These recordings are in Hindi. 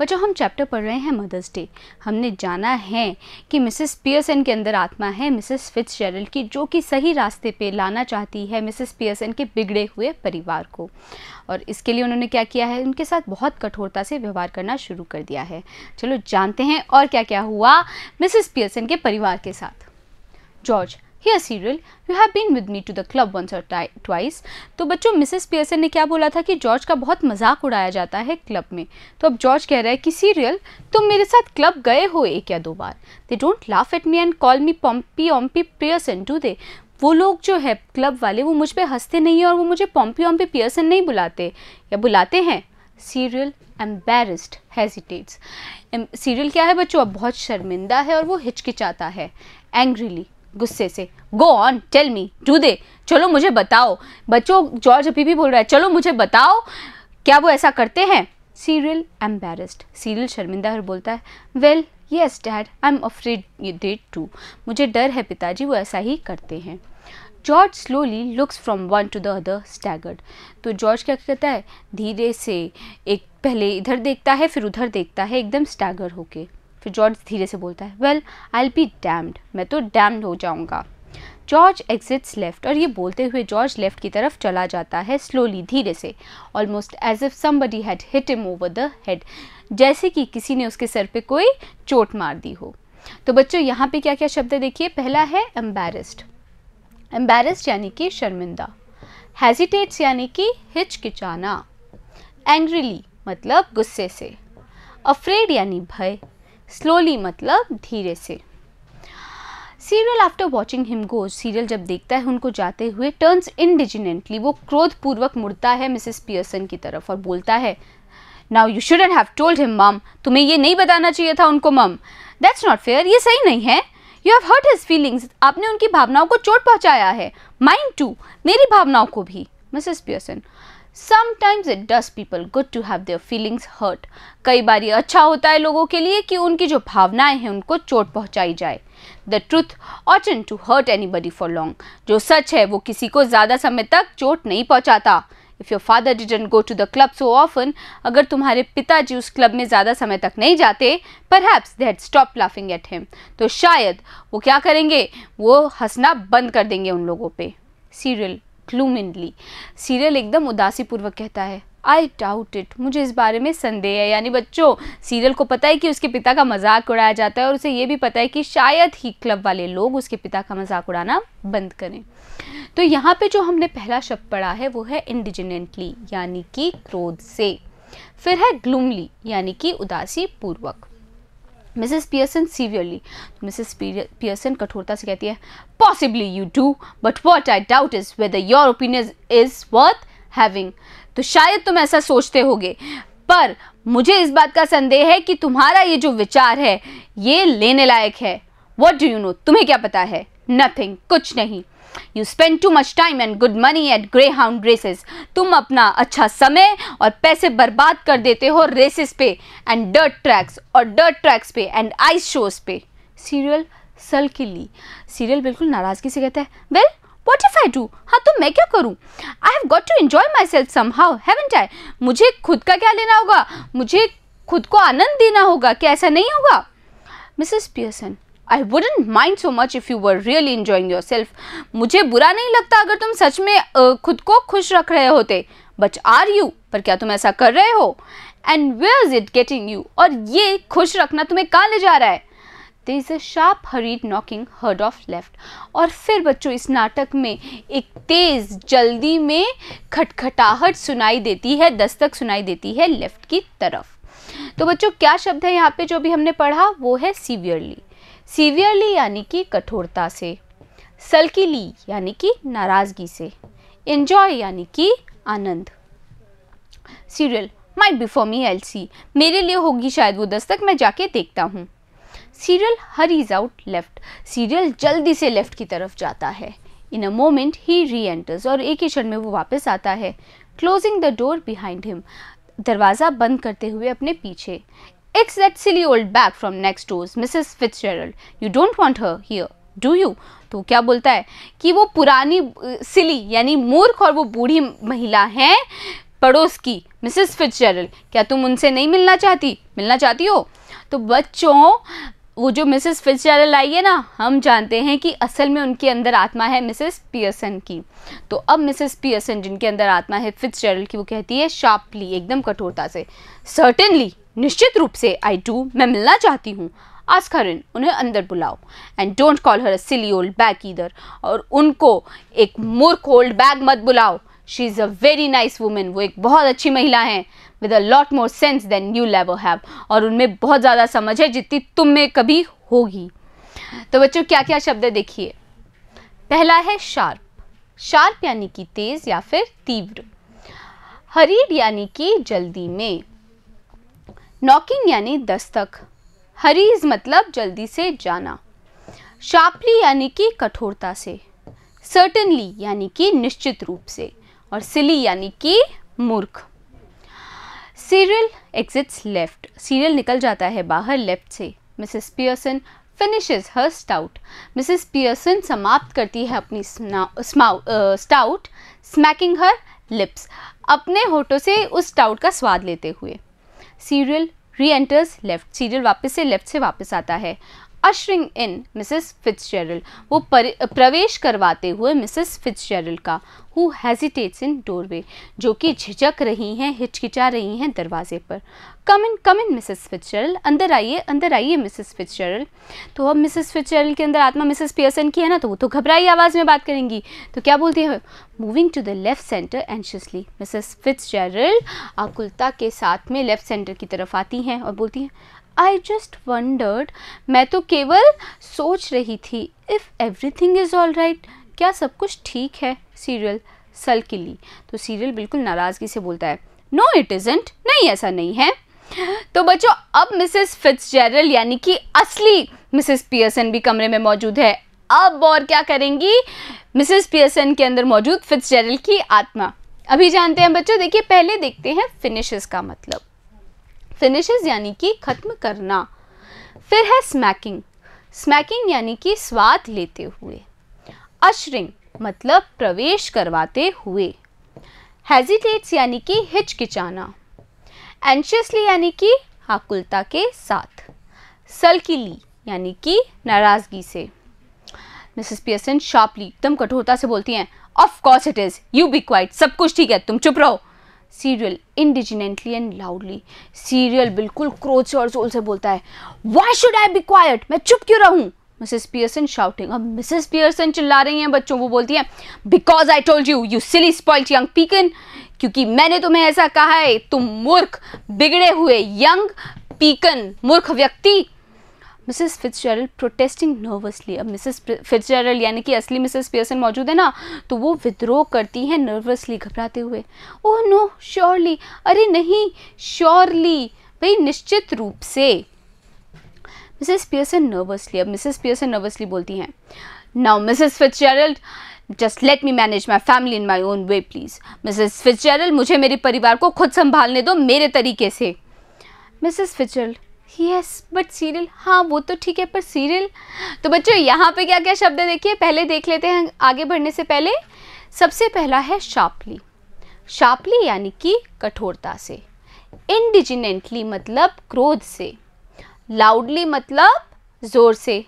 बच्चों हम चैप्टर पढ़ रहे हैं मदर्स डे हमने जाना है कि मिसेस पियर्सन के अंदर आत्मा है मिसेस फिट्स की जो कि सही रास्ते पे लाना चाहती है मिसेस पियर्सन के बिगड़े हुए परिवार को और इसके लिए उन्होंने क्या किया है उनके साथ बहुत कठोरता से व्यवहार करना शुरू कर दिया है चलो जानते हैं और क्या क्या हुआ मिसेस पियर्सन के परिवार के साथ George Heyer serial you have been with me to the club once or twice तो बच्चों मिसेस पियर्सन ने क्या बोला था कि जॉर्ज का बहुत मजाक उड़ाया जाता है क्लब में तो अब जॉर्ज कह रहा है कि सीरियल तुम मेरे साथ क्लब गए हो एक या दो बार they don't laugh at me and call me pompy ompy Pearson too दे वो लोग जो है क्लब वाले वो मुझ पर हंसते नहीं और वो मुझे पॉम्पी ओम्पी पियर्सन नहीं बुलाते या बुलाते हैं सीरियल एम्बेरस्ड हेजिटेट्स सीरियल क्या है बच्चों अब बहुत शर्मिंदा है और वो हिचकिचाता है एंग्रीली गुस्से से go on tell me do they चलो मुझे बताओ बच्चों जॉर्ज अभी भी बोल रहा है चलो मुझे बताओ क्या वो ऐसा करते हैं सीरियल एम्बेरस्ड सीरियल शर्मिंदा हर बोलता है well yes dad I am afraid you did too मुझे डर है पिताजी वो ऐसा ही करते हैं George slowly looks from one to the other staggered तो जॉर्ज क्या कहता है धीरे से एक पहले इधर देखता है फिर उधर देखता है एकदम स्टैगर होके फिर जॉर्ज धीरे से बोलता है वेल आई बी डैम्ड मैं तो डैम्ड हो जाऊँगा जॉर्ज एग्जिट्स लेफ्ट और ये बोलते हुए जॉर्ज लेफ्ट की तरफ चला जाता है स्लोली धीरे से almost as if somebody had hit him over the head जैसे कि किसी ने उसके सर पे कोई चोट मार दी हो तो बच्चों यहाँ पे क्या क्या शब्द देखिए पहला है एम्बेरस्ड एम्बेरस्ड यानी कि शर्मिंदा हेजिटेट्स यानी कि हिचकिचाना एंग्रीली मतलब गुस्से से अफ्रेड यानी भय स्लोली मतलब धीरे से Cyril after watching him go Cyril जब देखता है उनको जाते हुए टर्न्स इनडिजिनेंटली वो क्रोधपूर्वक मुड़ता है मिसेस पियर्सन की तरफ और बोलता है now you shouldn't have told him mum तुम्हें ये नहीं बताना चाहिए था उनको मम दैट्स नॉट फेयर ये सही नहीं है you have hurt his feelings आपने उनकी भावनाओं को चोट पहुंचाया है माइंड टू मेरी भावनाओं को भी Mrs Pearson sometimes it does people good to have their feelings hurt कई बार ये अच्छा होता है लोगों के लिए कि उनकी जो भावनाएं हैं उनको चोट पहुंचाई जाए the truth oughtn't to hurt anybody for long जो सच है वो किसी को ज़्यादा समय तक चोट नहीं पहुंचाता if your father didn't go to the club so often अगर तुम्हारे पिताजी उस क्लब में ज़्यादा समय तक नहीं जाते perhaps they had stop laughing at him तो शायद वो क्या करेंगे वो हंसना बंद कर देंगे उन लोगों पर सीरियल क्लूमिनली सीरियल एकदम उदासी पूर्वक कहता है आई डाउट इट मुझे इस बारे में संदेह है यानी बच्चों सीरियल को पता है कि उसके पिता का मजाक उड़ाया जाता है और उसे ये भी पता है कि शायद ही क्लब वाले लोग उसके पिता का मजाक उड़ाना बंद करें तो यहाँ पे जो हमने पहला शब्द पढ़ा है वो है इंडिजिनेंटली यानी कि क्रोध से फिर है ग्लूमली यानी कि उदासी पूर्वक Mrs Pearson severely Mrs Pearson कठोरता से कहती है possibly you do but what I doubt is whether your opinion is worth having तो शायद तुम ऐसा सोचते होगे पर मुझे इस बात का संदेह है कि तुम्हारा ये जो विचार है ये लेने लायक है वॉट डू यू नो तुम्हें क्या पता है नथिंग कुछ नहीं you spend too much time and good money at greyhound races तुम अपना अच्छा समय और पैसे बर्बाद कर देते हो रेसेस पे एंड डर्ट ट्रैक्स और डर्ट ट्रैक्स पे एंड आइस शोज पे सीरियल सल के लिए सीरियल बिल्कुल नाराज़गी से कहता है well what if I do हाँ तो मैं क्या करूँ I have got to enjoy myself somehow haven't I मुझे खुद का क्या लेना होगा मुझे खुद को आनंद देना होगा क्या ऐसा नहीं होगा Mrs Pearson I wouldn't mind so much if you were really enjoying yourself मुझे बुरा नहीं लगता अगर तुम सच में खुद को खुश रख रहे होते बट आर यू पर क्या तुम ऐसा कर रहे हो and where is it getting you और ये खुश रखना तुम्हें कहाँ ले जा रहा है there is a sharp hurried knocking heard off left और फिर बच्चों इस नाटक में एक तेज़ जल्दी में खटखटाहट सुनाई देती है दस्तक सुनाई देती है लेफ्ट की तरफ तो बच्चों क्या शब्द है यहाँ पे जो भी हमने पढ़ा वो है सीवियरली सीवियरली यानी कि कठोरता से सल्कीली यानी कि नाराज़गी से एन्जॉय यानी कि आनंद सीरियल माई बिफोर मी एल सी मेरे लिए होगी शायद वो दस्तक मैं जाके देखता हूँ Cyril hurries out left Cyril जल्दी से लेफ्ट की तरफ जाता है इन अ मोमेंट ही री एंटर्स और एक ही क्षण में वो वापस आता है closing the door behind him दरवाज़ा बंद करते हुए अपने पीछे It's that silly old bag from next door Mrs. Fitzgerald. You don't want her here, do you? तो क्या बोलता है कि वो पुरानी सिली यानी मूर्ख और वो बूढ़ी महिला हैं पड़ोस की मिसेस फिट्जरल क्या तुम उनसे नहीं मिलना चाहती मिलना चाहती हो तो बच्चों वो जो मिसेस फिट्जरल आई है ना हम जानते हैं कि असल में उनके अंदर आत्मा है मिसेस पियर्सन की तो अब मिसेस पियर्सन जिनके अंदर आत्मा है फिट्जरल की वो कहती है शार्पली एकदम कठोरता से सर्टेनली निश्चित रूप से आई डू मैं मिलना चाहती हूँ आस्का रिन उन्हें अंदर बुलाओ and don't call her a silly old bag इधर और उनको एक मूर्ख ओल्ड बैग मत बुलाओ she is a very nice woman वो एक बहुत अच्छी महिला हैं with a lot more sense than you ever have और उनमें बहुत ज़्यादा समझ है जितनी तुम में कभी होगी तो बच्चों क्या क्या शब्द देखिए पहला है शार्प शार्प यानी कि तेज़ या फिर तीव्र हरीड यानी कि जल्दी में नॉकिंग यानी दस्तक हरीज मतलब जल्दी से जाना शार्पली यानी कि कठोरता से सर्टनली यानी कि निश्चित रूप से और सिली यानी कि मूर्ख सीरियल एग्जिट्स लेफ्ट सीरियल निकल जाता है बाहर लेफ्ट से Mrs Pearson finishes her stout Mrs Pearson समाप्त करती है अपनी स्टाउट स्मैकिंग हर लिप्स अपने होठों से उस स्टाउट का स्वाद लेते हुए सीरियल री एंटर्स लेफ्ट सीरियल वापस से लेफ्ट से वापस आता है अशरिंग इन मिसेस फिट्सजेरल्ड वो प्रवेश करवाते हुए मिसेस फिट्सजेरल्ड का हु हेजिटेट्स इन डोरवे जो कि झिझक रही हैं हिचकिचा रही हैं दरवाजे पर कम इन कम इन मिसेस फिट्सजेरल्ड अंदर आइए अंदर आइए मिसेस फिट्सजेरल्ड तो अब मिसेस फिट्सजेरल्ड के अंदर आत्मा मिसेस पियर्सन की है ना तो वो तो घबराई आवाज़ में बात करेंगी तो क्या बोलती है moving to the left centre anxiously Mrs Fitzgerald आकुलता के साथ में लेफ़्ट सेंटर की तरफ आती हैं और बोलती हैं आई जस्ट वंडर्ड मैं तो केवल सोच रही थी if everything is all right क्या सब कुछ ठीक है सीरियल सल्किली तो सीरियल बिल्कुल नाराज़गी से बोलता है नो इट इज़ेंट नहीं ऐसा नहीं है तो बच्चों अब मिसेस फिट्सजेरल यानी कि असली मिसेस पियर्सन भी कमरे में मौजूद है अब और क्या करेंगी मिसेस पियर्सन के अंदर मौजूद फिट्सजेरल की आत्मा अभी जानते हैं बच्चों देखिए पहले देखते हैं फिनिशेस का मतलब फिनिशेज यानी कि ख़त्म करना फिर है स्मैकिंग स्मैकिंग यानी कि स्वाद लेते हुए अशरिंग मतलब प्रवेश करवाते हुए हेजिटेट्स यानी कि हिचकिचाना एंशियसली यानी कि आकुलता के साथ सल्किली यानी कि नाराज़गी से मिसेस पियर्सन शार्पली एकदम कठोरता से बोलती हैं of course it is you be quiet सब कुछ ठीक है तुम चुप रहो Cyril indignantly and loudly Cyril बिल्कुल से और जोल से बोलता है why should I be quiet मैं चुप क्यों रहूं मिसेस पियर्सन शाउटिंग अब मिसेस पियर्सन चिल्ला रही हैं बच्चों को बोलती हैं because I told you you silly spoiled young pecan क्योंकि मैंने तुम्हें ऐसा कहा है तुम मूर्ख बिगड़े हुए यंग पीकन मूर्ख व्यक्ति मिसेस फिट्जरल्ड प्रोटेस्टिंग नर्वसली अब मिसेस फिट्जरल्ड यानी कि असली मिसेस पियर्सन मौजूद है ना तो वो विद्रोह करती हैं नर्वसली घबराते हुए ओह नो श्योरली अरे नहीं श्योरली भाई निश्चित रूप से मिसेस पियर्सन नर्वसली अब मिसेस पियर्सन नर्वसली बोलती हैं now Mrs Fitzgerald just let me manage my family in my own way please Mrs Fitzgerald मुझे मेरे परिवार को खुद संभालने दो मेरे तरीके से Mrs Fitzgerald yes but Cyril हाँ वो तो ठीक है पर सीरियल तो बच्चों यहाँ पे क्या क्या शब्द है देखिए पहले देख लेते हैं आगे बढ़ने से पहले सबसे पहला है शार्पली शार्पली यानी कि कठोरता से इंडिजिनेंटली मतलब क्रोध से लाउडली मतलब ज़ोर से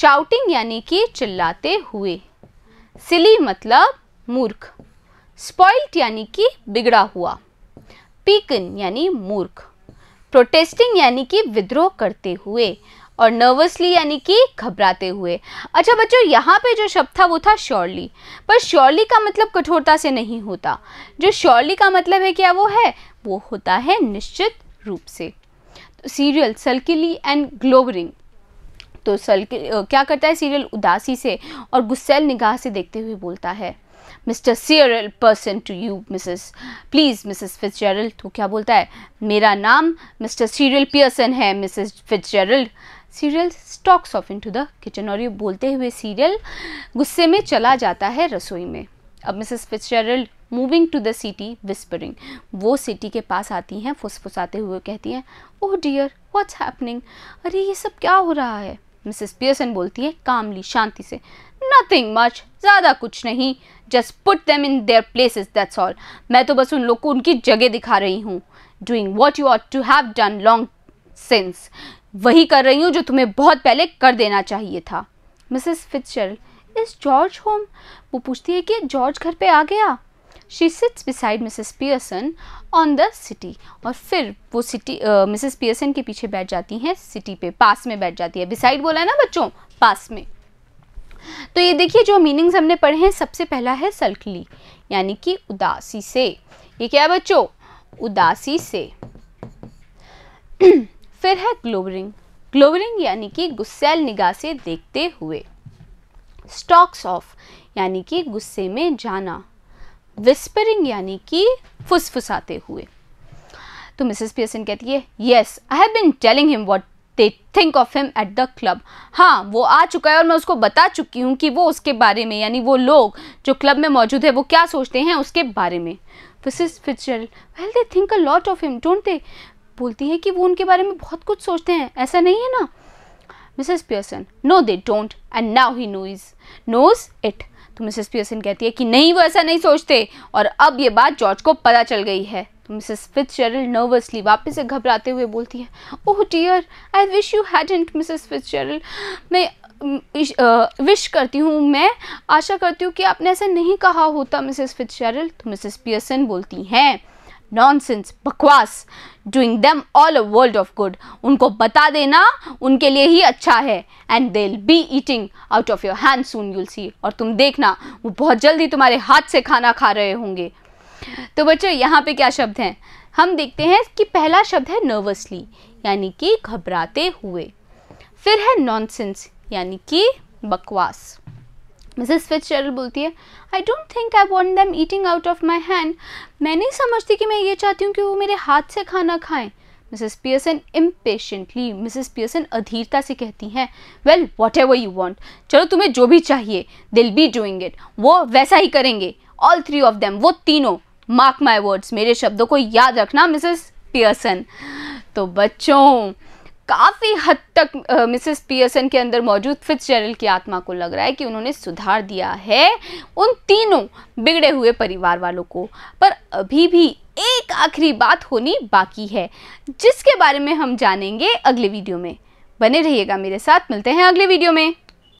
शाउटिंग यानी कि चिल्लाते हुए सिली मतलब मूर्ख स्पॉइल्ट यानी कि बिगड़ा हुआ पीकन यानी मूर्ख प्रोटेस्टिंग यानी कि विद्रोह करते हुए और नर्वसली यानी कि घबराते हुए अच्छा बच्चों यहाँ पे जो शब्द था वो था श्योरली पर श्योरली का मतलब कठोरता से नहीं होता जो श्योरली का मतलब है क्या वो है वो होता है निश्चित रूप से सीरियल सल्किली एंड ग्लोबरिंग तो सल्कि तो क्या करता है सीरियल उदासी से और गुस्सेल निगाह से देखते हुए बोलता है mister Cyril Pearson to you Mrs please Mrs Fitzgerald तो क्या बोलता है मेरा नाम मिस्टर सीरियल पियर्सन है Mrs Fitzgerald Cyril stalks off into the kitchen और ये बोलते हुए सीरियल गुस्से में चला जाता है रसोई में अब Mrs Fitzgerald moving to the settee whispering वो सिटी के पास आती हैं फुसफुसाते हुए कहती हैं ओह डियर व्हाट्स हैपनिंग अरे ये सब क्या हो रहा है मिसेस पियर्सन बोलती है कामली शांति से नथिंग मच ज़्यादा कुछ नहीं just put them in their places that's all मैं तो बस उन लोग को उनकी जगह दिखा रही हूँ doing what you ought to have done long since वही कर रही हूँ जो तुम्हें बहुत पहले कर देना चाहिए था Mrs Fitzgerald is George home वो पूछती है कि जॉर्ज घर पे आ गया she sits beside Mrs Pearson on the settee और फिर वो सिटी मिसेस पियर्सन के पीछे बैठ जाती हैं सिटी पे पास में बैठ जाती है बिसाइड बोला है ना बच्चों पास में तो ये देखिए जो मीनिंग्स हमने पढ़े हैं सबसे पहला है सल्कली यानी कि उदासी से ये क्या बच्चों उदासी से फिर है ग्लोबरिंग ग्लोबरिंग यानी कि गुस्सेल निगाह से देखते हुए स्टॉक्स ऑफ यानी कि गुस्से में जाना विस्परिंग यानी कि फुसफुसाते हुए तो मिसेस पियर्सन कहती है yes I have been telling him what they think of him at the club हाँ वो आ चुका है और मैं उसको बता चुकी हूँ कि वो उसके बारे में यानी वो लोग जो क्लब में मौजूद है वो क्या सोचते हैं उसके बारे में Mrs Fitzgerald well they think a lot of him don't they बोलती है कि वो उनके बारे में बहुत कुछ सोचते हैं ऐसा नहीं है ना Mrs Pearson no they don't and now he is knows it तो मिसेस पियर्सन कहती है कि नहीं वो ऐसा नहीं सोचते और अब ये बात जॉर्ज को पता चल गई है तो मिसेस फिट्जरल्ड नर्वसली वापस से घबराते हुए बोलती है oh dear I wish you hadn't Mrs Fitzgerald मैं विश करती हूँ मैं आशा करती हूँ कि आपने ऐसा नहीं कहा होता मिसेस फिट्जरल्ड तो मिसेस पियर्सन बोलती हैं नॉनसेंस बकवास doing them all a world of good उनको बता देना उनके लिए ही अच्छा है and they be eating out of your hand soon you'll see और तुम देखना वो बहुत जल्दी तुम्हारे हाथ से खाना खा रहे होंगे तो बच्चों यहाँ पे क्या शब्द हैं हम देखते हैं कि पहला शब्द है नर्वसली यानी कि घबराते हुए फिर है नॉनसेंस यानी कि बकवास मिसेस फिट्जरल्ड बोलती है I don't think I want them eating out of my hand मैं नहीं समझती कि मैं ये चाहती हूँ कि वो मेरे हाथ से खाना खाएं Mrs Pearson impatiently Mrs Pearson अधीरता से कहती हैं well whatever you want चलो तुम्हें जो भी चाहिए दिल बी डूइंग इट वो वैसा ही करेंगे ऑल थ्री ऑफ देम वो तीनों मार्क माई वर्ड्स मेरे शब्दों को याद रखना मिसेस पियर्सन तो बच्चों काफ़ी हद तक मिसेस पियर्सन के अंदर मौजूद फिट्सजेरल्ड की आत्मा को लग रहा है कि उन्होंने सुधार दिया है उन तीनों बिगड़े हुए परिवार वालों को पर अभी भी एक आखिरी बात होनी बाकी है जिसके बारे में हम जानेंगे अगले वीडियो में बने रहिएगा मेरे साथ मिलते हैं अगले वीडियो में